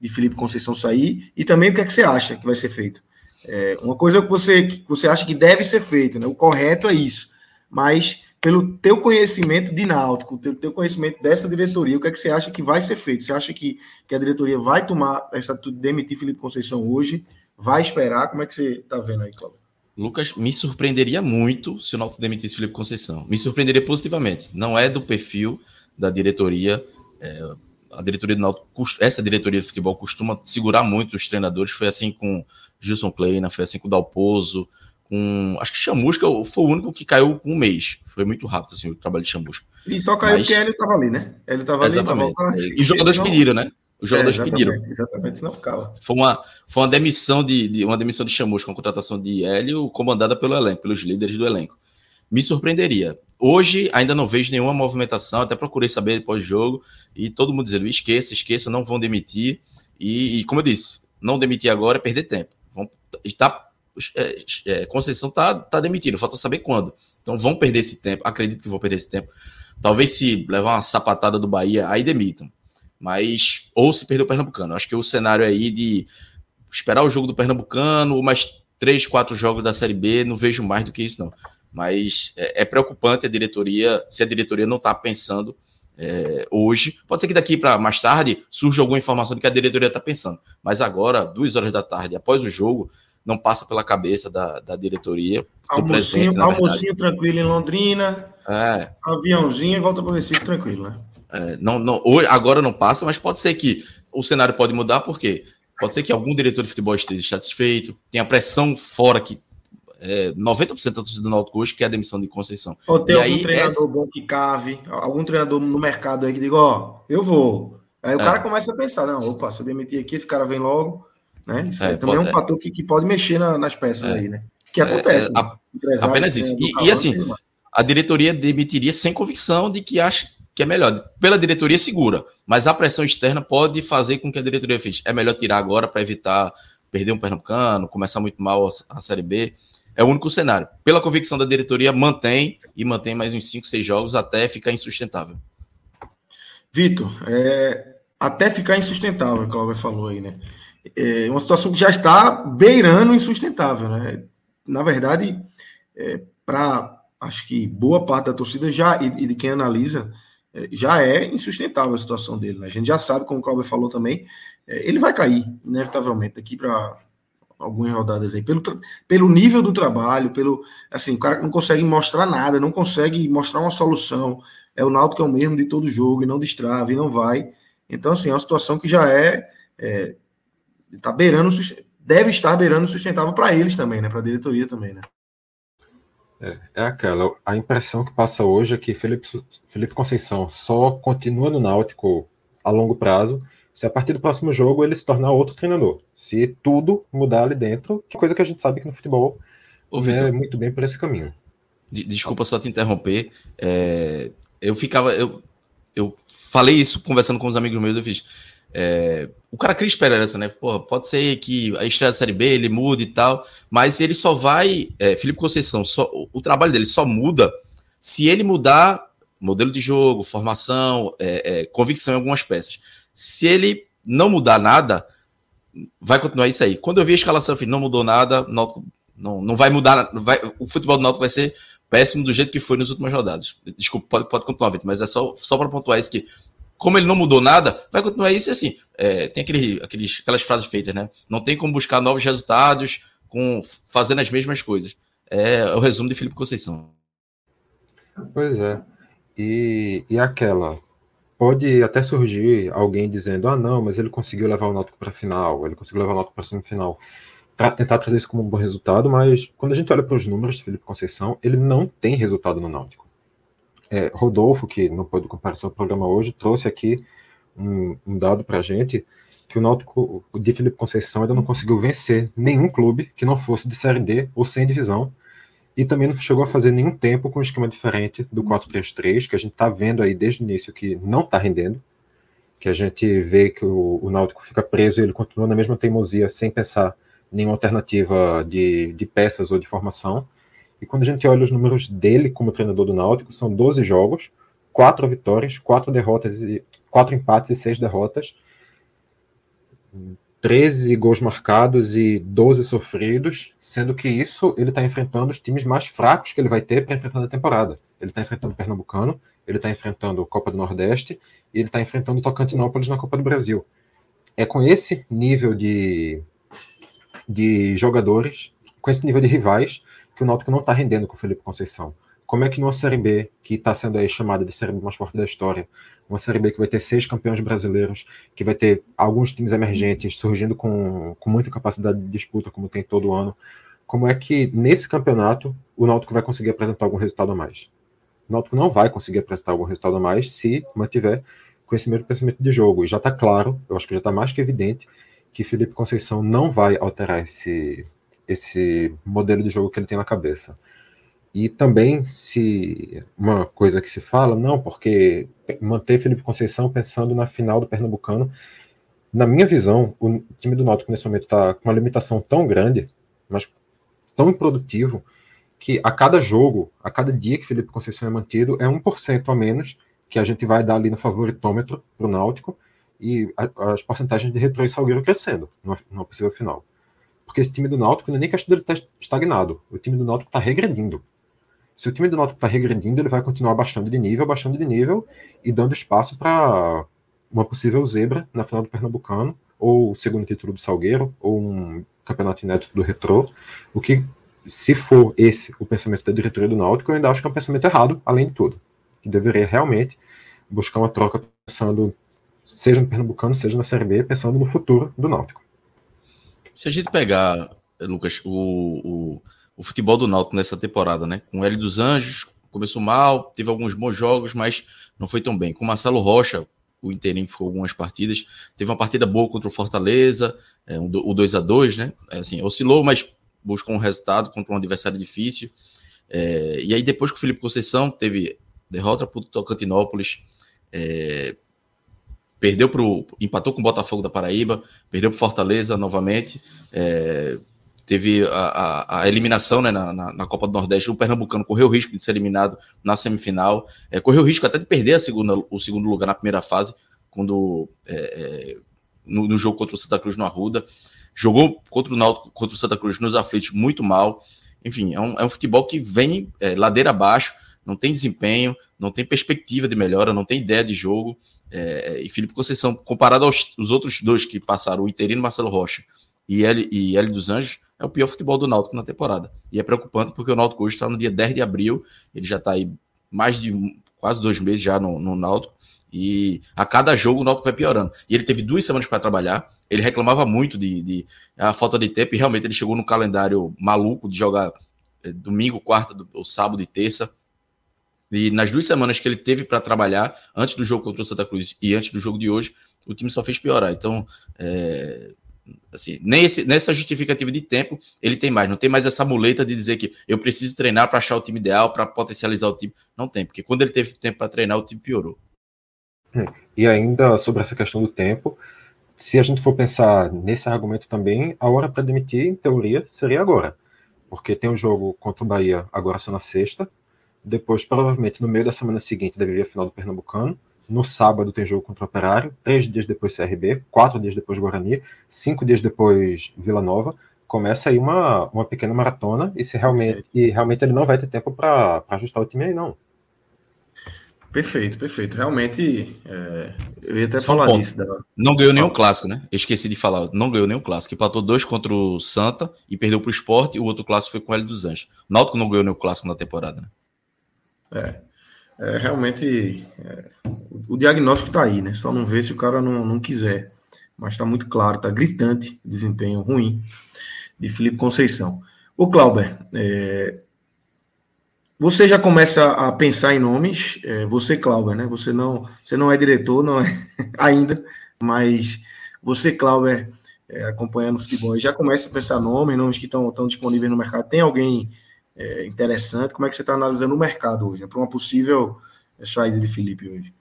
de Felipe Conceição sair e também o que é que você acha que vai ser feito. É, uma coisa que você, que você acha que deve ser feito, né? o correto é isso, mas pelo teu conhecimento de náutico, pelo teu conhecimento dessa diretoria, o que é que você acha que vai ser feito? Você acha que, que a diretoria vai tomar essa demitir Felipe Conceição hoje? Vai esperar? Como é que você está vendo aí, Cláudio? Lucas, me surpreenderia muito se o Náutico demitisse Felipe Conceição. Me surpreenderia positivamente. Não é do perfil da diretoria. É, a diretoria do Náutico, essa diretoria de futebol costuma segurar muito os treinadores. Foi assim com Gilson Kleina, foi assim com o Dalpozo, com. Acho que Chamusca foi o único que caiu um mês. Foi muito rápido assim, o trabalho de Chamusca. E só caiu Mas... porque ele estava ali, né? Ele estava Exatamente. e os jogadores não... pediram, né? Os jogadores é, pediram. Exatamente, senão ficava. Foi uma, foi uma demissão de, de uma demissão de Chamusca, uma contratação de Hélio comandada pelo elenco, pelos líderes do elenco. Me surpreenderia Hoje ainda não vejo nenhuma movimentação, até procurei saber pós-jogo e todo mundo dizendo: esqueça, esqueça, não vão demitir. E, e, como eu disse, não demitir agora é perder tempo. Vão, tá, é, é, Conceição está tá demitindo, falta saber quando. Então vão perder esse tempo, acredito que vão perder esse tempo. Talvez se levar uma sapatada do Bahia, aí demitam. Mas, ou se perder o Pernambucano. Acho que o cenário aí de esperar o jogo do Pernambucano, ou mais três, quatro jogos da Série B, não vejo mais do que isso, não mas é, é preocupante a diretoria, se a diretoria não está pensando é, hoje. Pode ser que daqui para mais tarde surja alguma informação do que a diretoria está pensando, mas agora, duas horas da tarde, após o jogo, não passa pela cabeça da, da diretoria. Almocinho, do almocinho tranquilo em Londrina, é. aviãozinho e volta para o Recife tranquilo, né? É, não, não, hoje, agora não passa, mas pode ser que o cenário pode mudar, porque pode ser que algum diretor de futebol esteja insatisfeito, tenha pressão fora que é, 90% da torcida do Náutico hoje quer a demissão de Conceição. Ou tem e algum aí, treinador essa... bom que cave, algum treinador no mercado aí que diga, ó, eu vou. Aí o é. cara começa a pensar, não, opa, se eu demitir aqui, esse cara vem logo, né? Isso é, é também pode, é um fator que, que pode mexer na, nas peças é. aí, né? Que acontece. É, né? A, apenas isso. Né, e, e, assim, a diretoria demitiria sem convicção de que acha que é melhor. Pela diretoria segura, mas a pressão externa pode fazer com que a diretoria fique. É melhor tirar agora para evitar perder um Pernambucano, começar muito mal a, a Série B. É o único cenário. Pela convicção da diretoria, mantém e mantém mais uns 5, 6 jogos até ficar insustentável. Vitor, é, até ficar insustentável, o Cláudio falou aí, né? É uma situação que já está beirando insustentável, né? Na verdade, é, para acho que boa parte da torcida já e, e de quem analisa, é, já é insustentável a situação dele. Né? A gente já sabe, como o Cláudio falou também, é, ele vai cair, inevitavelmente, daqui para algumas rodadas aí, pelo, pelo nível do trabalho, pelo assim, o cara não consegue mostrar nada, não consegue mostrar uma solução. É o Náutico é o mesmo de todo jogo e não destrava e não vai. Então assim, é uma situação que já é, é tá beirando deve estar beirando sustentável para eles também, né, para a diretoria também, né? É, é aquela, a impressão que passa hoje é que Felipe, Felipe Conceição só continua no Náutico a longo prazo se a partir do próximo jogo ele se tornar outro treinador se tudo mudar ali dentro, que é coisa que a gente sabe que no futebol Ô, Victor, né, é muito bem por esse caminho. desculpa só te interromper. É, eu ficava. Eu, eu falei isso conversando com os amigos meus, eu fiz. É, o cara cria esperança, né? Porra, pode ser que a estreia da Série B ele mude e tal, mas ele só vai. É, Felipe Conceição, só, o trabalho dele só muda se ele mudar modelo de jogo, formação, é, é convicção em algumas peças. Se ele não mudar nada, vai continuar isso aí. Quando eu vi a escalação, eu não mudou nada, não, não, não vai mudar, não vai, o futebol do Náutico vai ser péssimo do jeito que foi nas últimas rodadas. Desculpa, pode, pode continuar, Vitor, mas é só, só para pontuar isso que como ele não mudou nada, vai continuar isso e assim. É, tem aquele, aqueles, aquelas frases feitas, né? Não tem como buscar novos resultados com fazendo as mesmas coisas. É, é o resumo de Felipe Conceição. Pois é. E, e aquela, pode até surgir alguém dizendo: ah, não, mas ele conseguiu levar o Náutico para a final, ele conseguiu levar o Náutico para a semifinal. Tra tá, tentar trazer isso como um bom resultado, mas quando a gente olha para os números de Felipe Conceição, ele não tem resultado no Náutico. É, Rodolfo, que não pôde comparecer ao programa hoje, trouxe aqui um, um dado para a gente que o Náutico de Felipe Conceição ainda não conseguiu vencer nenhum clube que não fosse de Série D ou sem divisão e também não chegou a fazer nenhum tempo com um esquema diferente do 4-3-3, uhum. que a gente está vendo aí desde o início que não está rendendo, que a gente vê que o, o Náutico fica preso e ele continua na mesma teimosia, sem pensar nenhuma alternativa de, de peças ou de formação. E quando a gente olha os números dele como treinador do Náutico, são 12 jogos, 4 vitórias, 4 derrotas e 4 empates e 6 derrotas. 13 gols marcados e 12 sofridos, sendo que isso ele está enfrentando os times mais fracos que ele vai ter para enfrentar na temporada. Ele está enfrentando o Pernambucano, ele está enfrentando a Copa do Nordeste e ele está enfrentando o Tocantinópolis na Copa do Brasil. É com esse nível de, de jogadores, com esse nível de rivais, que o Náutico não está rendendo com o Felipe Conceição como é que numa Série B, que está sendo aí chamada de Série B mais forte da história, uma Série B que vai ter seis campeões brasileiros, que vai ter alguns times emergentes surgindo com, com muita capacidade de disputa, como tem todo ano, como é que nesse campeonato o Náutico vai conseguir apresentar algum resultado a mais? O Náutico não vai conseguir apresentar algum resultado a mais se mantiver com esse mesmo pensamento de jogo. E já está claro, eu acho que já está mais que evidente, que Felipe Conceição não vai alterar esse, esse modelo de jogo que ele tem na cabeça. E também se uma coisa que se fala, não, porque manter Felipe Conceição pensando na final do Pernambucano, na minha visão, o time do Náutico nesse momento está com uma limitação tão grande, mas tão improdutivo, que a cada jogo, a cada dia que Felipe Conceição é mantido, é 1% a menos que a gente vai dar ali no favoritômetro para o Náutico e a, as porcentagens de Retro e Salgueiro crescendo numa, possível final. Porque esse time do Náutico não é nem questão dele estar estagnado, o time do Náutico está regredindo se o time do Náutico está regredindo, ele vai continuar baixando de nível, baixando de nível e dando espaço para uma possível zebra na final do Pernambucano, ou o segundo título do Salgueiro, ou um campeonato inédito do Retrô. O que, se for esse o pensamento da diretoria do Náutico, eu ainda acho que é um pensamento errado, além de tudo. Que deveria realmente buscar uma troca pensando, seja no Pernambucano, seja na Série B, pensando no futuro do Náutico. Se a gente pegar, Lucas, o, o o futebol do Náutico nessa temporada, né? Com o Hélio dos Anjos, começou mal, teve alguns bons jogos, mas não foi tão bem. Com o Marcelo Rocha, o Inteirinho ficou algumas partidas. Teve uma partida boa contra o Fortaleza, é, um, o 2 a 2 né? É, assim, oscilou, mas buscou um resultado contra um adversário difícil. É, e aí, depois que o Felipe Conceição teve derrota para o Tocantinópolis, é, perdeu para o. empatou com o Botafogo da Paraíba, perdeu para Fortaleza novamente. É, teve a, a, a eliminação né, na, na, na, Copa do Nordeste. O Pernambucano correu o risco de ser eliminado na semifinal, é, correu o risco até de perder a segunda, o segundo lugar na primeira fase, quando é, é, no, no, jogo contra o Santa Cruz no Arruda. Jogou contra o, Náutico, contra o Santa Cruz nos aflitos muito mal. Enfim, é um, é um futebol que vem é, ladeira abaixo, não tem desempenho, não tem perspectiva de melhora, não tem ideia de jogo. É, e Felipe Conceição, comparado aos outros dois que passaram, o Interino e Marcelo Rocha, e L, e L dos Anjos, é o pior futebol do Náutico na temporada. E é preocupante porque o Náutico hoje está no dia 10 de abril, ele já está aí mais de quase dois meses já no, no Náutico, e a cada jogo o Náutico vai piorando. E ele teve duas semanas para trabalhar, ele reclamava muito de, de, a falta de tempo, e realmente ele chegou no calendário maluco de jogar é, domingo, quarta, do, ou sábado e terça, e nas duas semanas que ele teve para trabalhar, antes do jogo contra o Santa Cruz e antes do jogo de hoje, o time só fez piorar. Então, é, Assim, nem esse, nessa justificativa de tempo ele tem mais. Não tem mais essa muleta de dizer que eu preciso treinar para achar o time ideal, para potencializar o time. Não tem, porque quando ele teve tempo para treinar, o time piorou. É, e ainda sobre essa questão do tempo, se a gente for pensar nesse argumento também, a hora para demitir, em teoria, seria agora. Porque tem um jogo contra o Bahia agora só na sexta. Depois, provavelmente, no meio da semana seguinte, deve vir a final do Pernambucano. No sábado tem jogo contra o Operário, três dias depois CRB, quatro dias depois Guarani, cinco dias depois Vila Nova. Começa aí uma, uma pequena maratona e se realmente, e realmente ele não vai ter tempo para ajustar o time aí, não. Perfeito, perfeito. Realmente, é... eu ia até Só falar um disso. Da... Né? Não ganhou nenhum clássico, né? Esqueci de falar, não ganhou nenhum clássico. Empatou dois contra o Santa e perdeu para o Sport, e o outro clássico foi com o L dos Anjos. O Náutico não ganhou nenhum clássico na temporada, né? É é, realmente é, o diagnóstico está aí, né? Só não vê se o cara não, não quiser. Mas está muito claro, está gritante desempenho ruim de Felipe Conceição. O Clauber, é, você já começa a pensar em nomes, é, você, Clauber, né? Você não, você não é diretor, não é ainda, mas você, Clauber, é, acompanhando o futebol, já começa a pensar nomes, nomes que estão disponíveis no mercado. Tem alguém é, interessante. Como é que você está analisando o mercado hoje, né, para uma possível é, saída de Felipe hoje?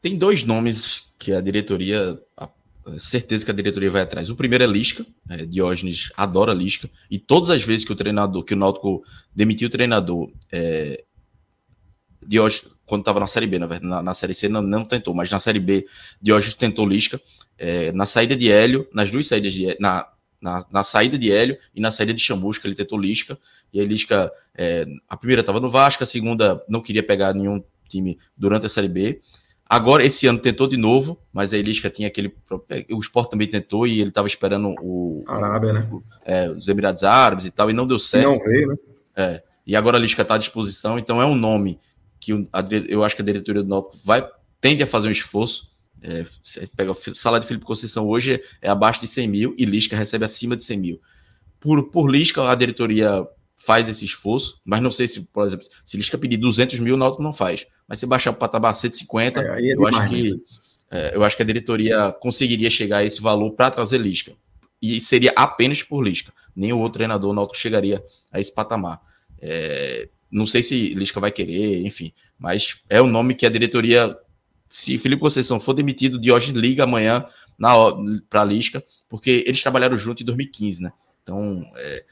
Tem dois nomes que a diretoria, a é, certeza que a diretoria vai atrás. O primeiro é Lisca, é, Diógenes adora Lisca, e todas as vezes que o treinador, que o Náutico demitiu o treinador, é, Diógenes, quando estava na Série B, na verdade, na, na Série C não, não, tentou, mas na Série B, Diógenes tentou Lisca, é, na saída de Hélio, nas duas saídas de na na, na, saída de Hélio e na saída de Chamusca, ele tentou Lisca, e a Lisca, é, a primeira estava no Vasco, a segunda não queria pegar nenhum time durante a Série B, agora esse ano tentou de novo, mas a Lisca tinha aquele, é, o Sport também tentou e ele estava esperando o... Arábia, né? O, é, os Emirados Árabes e tal, e não deu certo. Não veio, né? É, e agora a Lisca está à disposição, então é um nome que eu acho que a diretoria do Náutico vai, tende a fazer um esforço é, pega o salário de Felipe Conceição hoje é, é abaixo de 100 mil e Lisca recebe acima de 100 mil. Por, por Lisca, a diretoria faz esse esforço, mas não sei se, por exemplo, se Lisca pedir 200 mil, o Náutico não faz. Mas se baixar o patamar 150, é, é eu, demais, acho que, né? é, eu acho que a diretoria conseguiria chegar a esse valor para trazer Lisca. E seria apenas por Lisca. nem o outro treinador Náutico chegaria a esse patamar. É, não sei se Lisca vai querer, enfim, mas é o nome que a diretoria se Felipe Conceição for demitido, Diógenes liga amanhã para a Lisca, porque eles trabalharam junto em 2015, né? Então, é,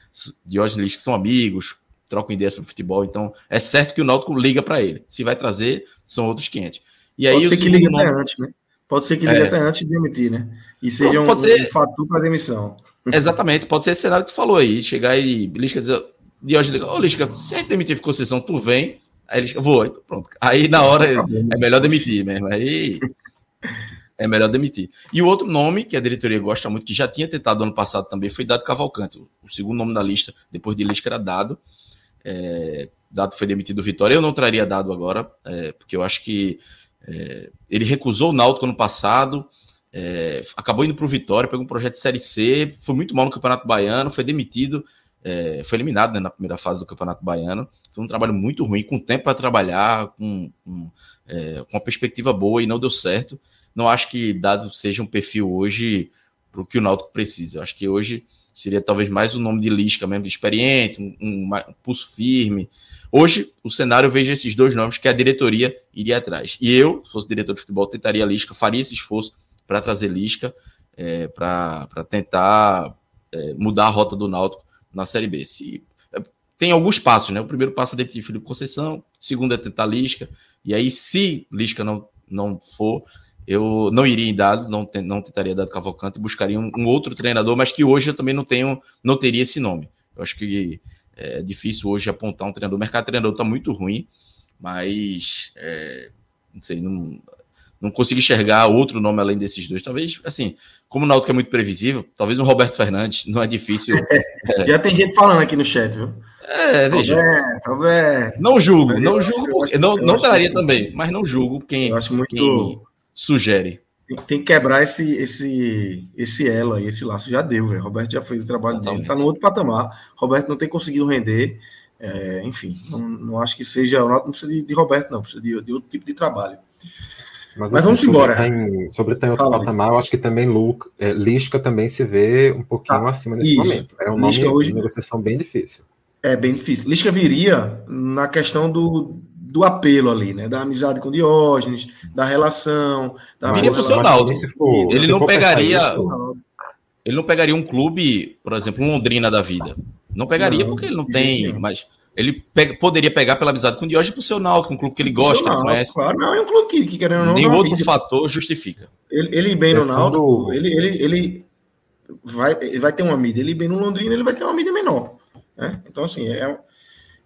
Diógenes e Lisca são amigos, trocam ideias sobre futebol, então é certo que o Náutico liga para ele. Se vai trazer, são outros 500. E aí, Pode ser que liga nome... até antes, né? Pode ser que liga é. até antes de demitir, né? E seja Pronto, um, ser... um fator para demissão. Exatamente, pode ser esse cenário que tu falou aí, chegar e Lisca dizer, Diógenes liga, ô Lisca, se a gente demitir Conceição, tu vem, Aí eles, vou, pronto. Aí na hora né? é melhor demitir mesmo. Aí é melhor demitir. E o outro nome que a diretoria gosta muito, que já tinha tentado ano passado também, foi Dado Cavalcante. O segundo nome da lista, depois de Lisca, era Dado. É, dado foi demitido do Vitória. Eu não traria Dado agora, é, porque eu acho que é, ele recusou o Náutico ano passado, é, acabou indo para o Vitória, pegou um projeto de Série C, foi muito mal no Campeonato Baiano, foi demitido. É, foi eliminado né, na primeira fase do Campeonato Baiano. Foi um trabalho muito ruim, com tempo para trabalhar, com, com, é, com, uma perspectiva boa e não deu certo. Não acho que dado seja um perfil hoje para o que o Náutico precisa. Eu acho que hoje seria talvez mais o um nome de Lisca mesmo, experiente, um, um, um, pulso firme. Hoje, o cenário eu vejo esses dois nomes que a diretoria iria atrás. E eu, se fosse diretor de futebol, tentaria Lisca, faria esse esforço para trazer Lisca, é, para tentar é, mudar a rota do Náutico na Série B. Se, é, tem alguns passos, né? O primeiro passo é demitir Felipe Conceição, o segundo é tentar Lisca, e aí se Lisca não, não for, eu não iria em dado, não, não tentaria dado Cavalcante, buscaria um, um, outro treinador, mas que hoje eu também não tenho, não teria esse nome. Eu acho que é difícil hoje apontar um treinador. O mercado de treinador está muito ruim, mas é, não sei, não, não consigo enxergar outro nome além desses dois. Talvez, assim, como o Náutico é muito previsível, talvez um Roberto Fernandes, não é difícil. É, já tem gente falando aqui no chat, viu? É, veja. Talvez, Não julgo, não julgo, porque, não, não traria também, mas não julgo quem, eu acho muito... quem sugere. Tem, tem que quebrar esse, esse, esse elo aí, esse laço já deu, velho. Roberto já fez o trabalho Totalmente. dele, tá no outro patamar. Roberto não tem conseguido render. É, enfim, não, não, acho que seja. Não precisa de, de Roberto, não, precisa de, de outro tipo de trabalho. Mas, Mas assim, vamos embora. Tem, sobre tem outro patamar, eu acho que também Luca, é, Lisca também se vê um pouquinho tá. acima nesse isso. momento. É um nome hoje, de negociação bem difícil. É bem difícil. Lisca viria na questão do, do apelo ali, né? Da amizade com Diógenes, da relação. Da viria pro seu Naldo. Ele não pegaria. ele não pegaria um clube, por exemplo, um Londrina da vida. Não pegaria não, porque ele não tem, mas ele pega, poderia pegar pela amizade com o Diógenes o seu Náutico, um clube que ele gosta, que ele conhece. Claro, não, é um clube que, que querendo não. Nenhum outro fator justifica. Ele, ele bem no Náutico, ele, ele, ele vai, vai ter uma mídia. Ele bem no Londrina, ele vai ter uma mídia menor. Né? Então, assim, é,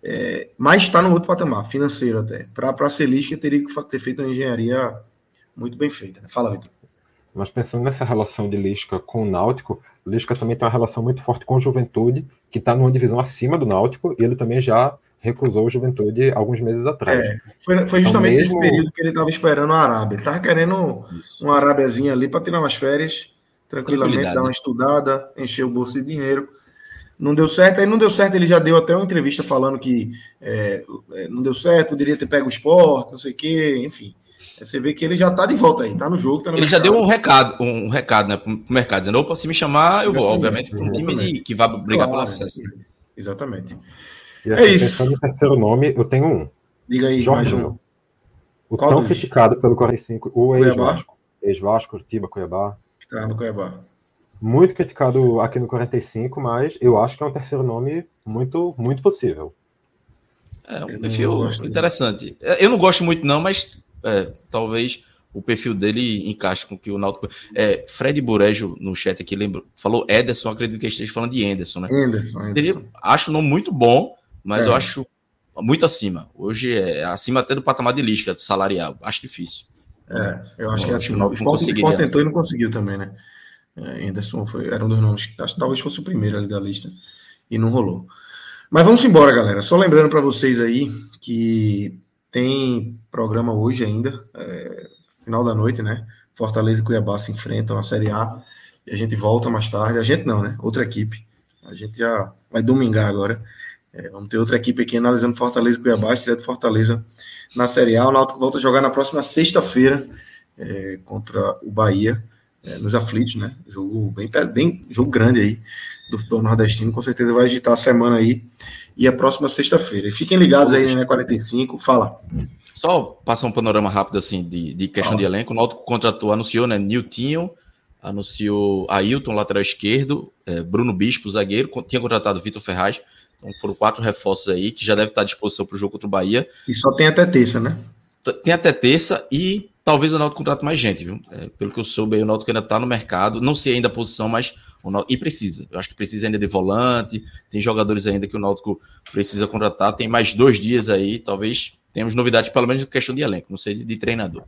é mas está no outro patamar, financeiro até. Para a Celisca, teria que ter feito uma engenharia muito bem feita. Né? Fala, Vitor. Mas pensando nessa relação de Lisca com o Náutico, Lisca também tem uma relação muito forte com o Juventude, que está numa divisão acima do Náutico, e ele também já recusou o Juventude alguns meses atrás. É, foi, foi, então, justamente então, mesmo... nesse período que ele estava esperando a Arábia. Ele estava querendo uma Arábiazinha ali para tirar umas férias, tranquilamente, dar uma né? estudada, encher o bolso de dinheiro. Não deu certo, aí não deu certo, ele já deu até uma entrevista falando que é, é não deu certo, poderia ter pego o esporte, não sei o quê, enfim. Você vê que ele já tá de volta aí, tá no jogo, tá no Ele mercado. já deu um recado, um recado, né, pro mercado, dizendo, opa, se me chamar, eu vou, obviamente, para um time de, que vai brigar claro, pelo acesso. Né? Exatamente. E é assim, isso. Pensando no terceiro nome, eu tenho um. Diga aí, Jorge. um. O Qual tão criticado pelo 45, o ex-Vasco. Ex-Vasco, Curitiba, Cuiabá. Tá no Cuiabá. Muito criticado aqui no 45, mas eu acho que é um terceiro nome muito, muito possível. É um eu perfil interessante. É, eu não gosto muito, não, mas é, talvez o perfil dele encaixe com o que o Náutico... É, Fred Burejo, no chat aqui, lembrou, falou Ederson, acredito que esteja falando de Anderson, né? Anderson, Acho não nome muito bom, mas é. eu acho muito acima. Hoje é acima até do patamar de lista salarial. Acho difícil. É, eu acho que é assim. O Sport, Sport tentou né? e não conseguiu também, né? É, Anderson foi, era um dos nomes que acho que talvez fosse o primeiro ali da lista e não rolou. Mas vamos embora, galera. Só lembrando para vocês aí que tem programa hoje ainda, é, final da noite, né? Fortaleza e Cuiabá se enfrentam na Série A. E a gente volta mais tarde. A gente não, né? Outra equipe. A gente já vai domingar agora. É, vamos ter outra equipe aqui analisando Fortaleza e Cuiabá, estreia de Fortaleza na Série A. O Náutico volta a jogar na próxima sexta-feira é, contra o Bahia, é, nos aflitos, né? Jogo bem, bem jogo grande aí do futebol nordestino. Com certeza vai agitar a semana aí e a próxima sexta-feira. E fiquem ligados aí na né, 45. Fala. Só passar um panorama rápido assim de, de questão Fala. de elenco. O Náutico contratou, anunciou, né? Niltinho, anunciou Ailton, lateral esquerdo, é, Bruno Bispo, zagueiro, tinha contratado Vitor Ferraz. Então foram quatro reforços aí que já deve estar à disposição para o jogo contra o Bahia. E só tem até terça, né? Tem até terça e talvez o Náutico contrate mais gente, viu? É, pelo que eu soube, o Náutico ainda está no mercado. Não sei ainda a posição, mas Náutico, e precisa. Eu acho que precisa ainda de volante, tem jogadores ainda que o Náutico precisa contratar. Tem mais dois dias aí, talvez temos novidades, pelo menos questão de elenco, não sei de, de treinador.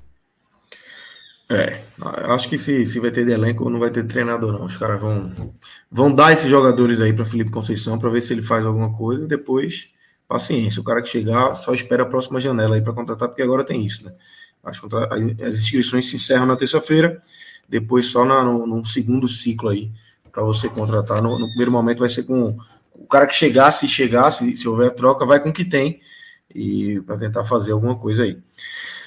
É, acho que se, se vai ter de elenco, não vai ter treinador, não. Os caras vão, vão dar esses jogadores aí para Felipe Conceição para ver se ele faz alguma coisa e depois, paciência. O cara que chegar só espera a próxima janela aí para contratar, porque agora tem isso, né? As, as inscrições se encerram na terça-feira, depois só na, no, segundo ciclo aí para você contratar. No, no, primeiro momento vai ser com o cara que chegar, se chegar, se, houver houver troca, vai com o que tem e para tentar fazer alguma coisa aí.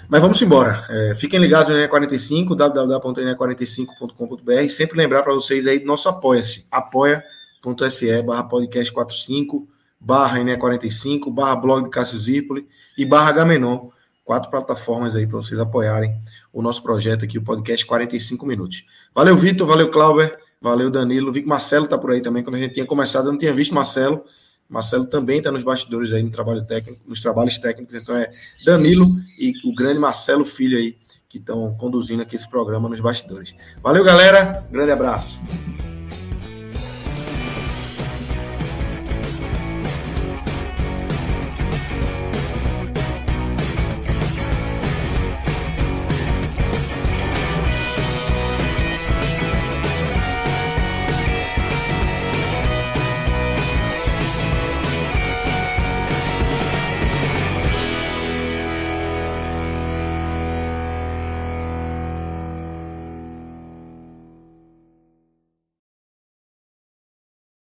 Mas vamos embora. É, fiquem ligados no NE45, www.ne45.com.br. Sempre lembrar para vocês aí do nosso apoia-se, apoia.se barra podcast 45, barra NE45, barra blog de Cássio Zirpoli e barra Gamenon. Quatro plataformas aí para vocês apoiarem o nosso projeto aqui, o podcast 45 minutos. Valeu, Vitor, valeu, Clauber. Valeu, Danilo. Vi que Marcelo está por aí também. Quando a gente tinha começado, eu não tinha visto Marcelo. Marcelo também está nos bastidores aí no trabalho técnico, nos trabalhos técnicos. Então é Danilo e o grande Marcelo Filho aí que estão conduzindo aqui esse programa nos bastidores. Valeu, galera. Grande abraço.